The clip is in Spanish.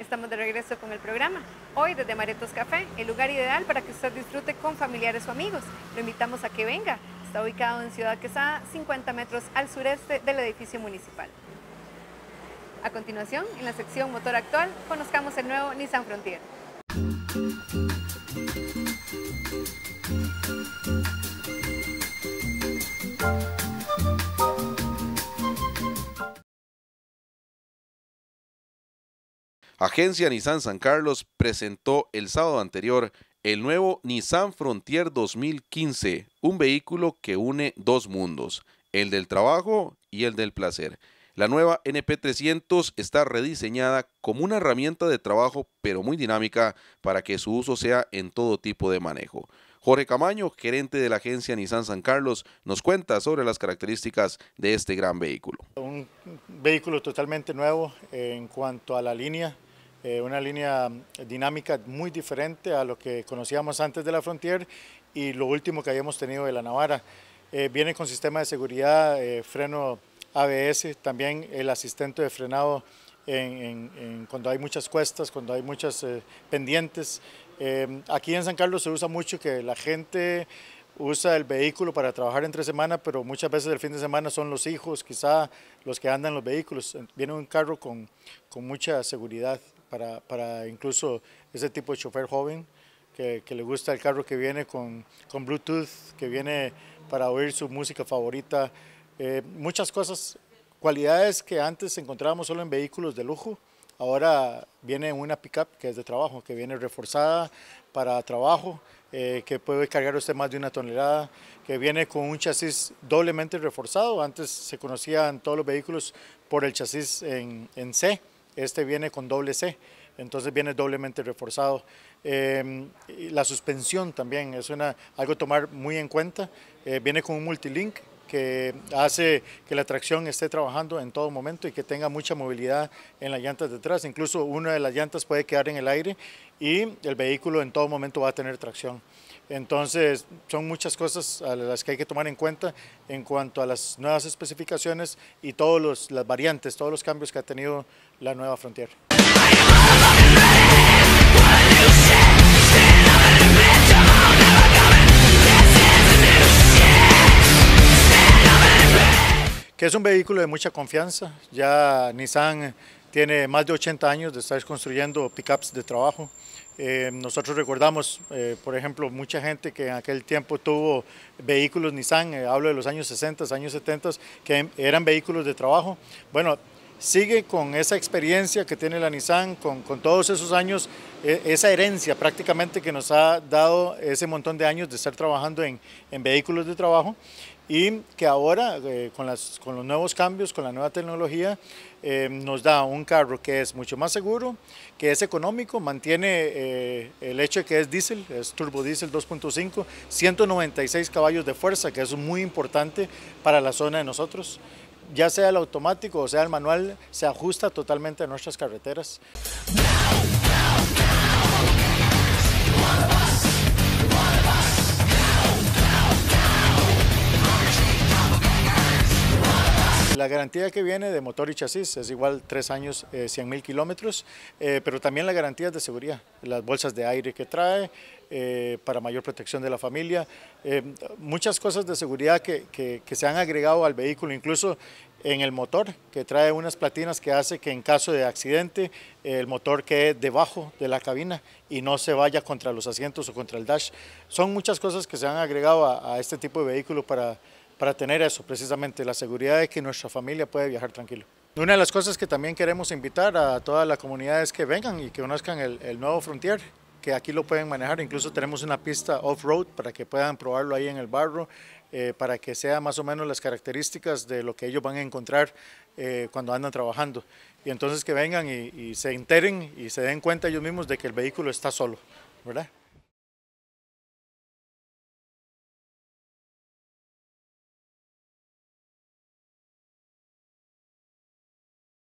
Estamos de regreso con el programa. Hoy desde Maretos Café, el lugar ideal para que usted disfrute con familiares o amigos. Lo invitamos a que venga. Está ubicado en Ciudad Quesada, 50 metros al sureste del edificio municipal. A continuación, en la sección Motor Actual, conozcamos el nuevo Nissan Frontier. Agencia Nissan San Carlos presentó el sábado anterior el nuevo Nissan Frontier 2015, un vehículo que une dos mundos, el del trabajo y el del placer. La nueva NP300 está rediseñada como una herramienta de trabajo pero muy dinámica para que su uso sea en todo tipo de manejo. Jorge Camaño, gerente de la agencia Nissan San Carlos, nos cuenta sobre las características de este gran vehículo. Un vehículo totalmente nuevo en cuanto a la línea, eh, una línea dinámica muy diferente a lo que conocíamos antes de la Frontier y lo último que habíamos tenido de la Navara. Eh, viene con sistema de seguridad, eh, freno ABS, también el asistente de frenado en, en, cuando hay muchas cuestas, cuando hay muchas pendientes. aquí en San Carlos se usa mucho que la gente usa el vehículo para trabajar entre semana, pero muchas veces el fin de semana son los hijos, quizá los que andan los vehículos. Viene un carro con, mucha seguridad para, incluso ese tipo de chofer joven que, le gusta el carro que viene con, Bluetooth, que viene para oír su música favorita. Eh, muchas cosas, cualidades que antes encontrábamos solo en vehículos de lujo, Ahora viene una pickup que es de trabajo, que viene reforzada para trabajo, eh, que puede cargar usted más de una tonelada, que viene con un chasis doblemente reforzado. Antes se conocían todos los vehículos por el chasis en, en C, este viene con doble C, entonces viene doblemente reforzado. Em, la suspensión también es una, algo a tomar muy en cuenta, eh, viene con un multilink que hace que la tracción esté trabajando en todo momento y que tenga mucha movilidad en las llantas detrás. Incluso una de las llantas puede quedar en el aire y el vehículo en todo momento va a tener tracción. Entonces, son muchas cosas a las que hay que tomar en cuenta en cuanto a las nuevas especificaciones y todas las variantes, todos los cambios que ha tenido la nueva Frontier. que es un vehículo de mucha confianza. Ya Nissan tiene más de 80 años de estar construyendo pickups de trabajo. Eh, nosotros recordamos, eh, por ejemplo, mucha gente que en aquel tiempo tuvo vehículos Nissan, eh, hablo de los años 60, años 70, que eran vehículos de trabajo. Bueno, sigue con esa experiencia que tiene la Nissan, con, con todos esos años, e, esa herencia prácticamente que nos ha dado ese montón de años de estar trabajando en, en vehículos de trabajo y que ahora eh, con, las, con, los nuevos cambios, con la nueva tecnología, eh, nos da un carro que es mucho más seguro, que es económico, mantiene eh, el hecho de que es diésel, es turbo diésel 2.5, 196 caballos de fuerza, que es muy importante para la zona de nosotros ya sea el automático o sea el manual, se ajusta totalmente a nuestras carreteras. garantía que viene de motor y chasis es igual tres años, eh, 100 mil kilómetros, eh, pero también las garantías de seguridad, las bolsas de aire que trae eh, para mayor protección de la familia, eh, muchas cosas de seguridad que, que, se han agregado al vehículo, incluso en el motor, que trae unas platinas que hace que en caso de accidente el motor quede debajo de la cabina y no se vaya contra los asientos o contra el dash. Son muchas cosas que se han agregado a, a este tipo de vehículo para para tener eso, precisamente la seguridad de que nuestra familia puede viajar tranquilo. Una de las cosas que también queremos invitar a toda la comunidad es que vengan y que conozcan el, nuevo Frontier, que aquí lo pueden manejar, incluso tenemos una pista off-road para que puedan probarlo ahí en el barro, eh, para que sea más o menos las características de lo que ellos van a encontrar eh, cuando andan trabajando. Y entonces que vengan y, y se enteren y se den cuenta ellos mismos de que el vehículo está solo, ¿verdad?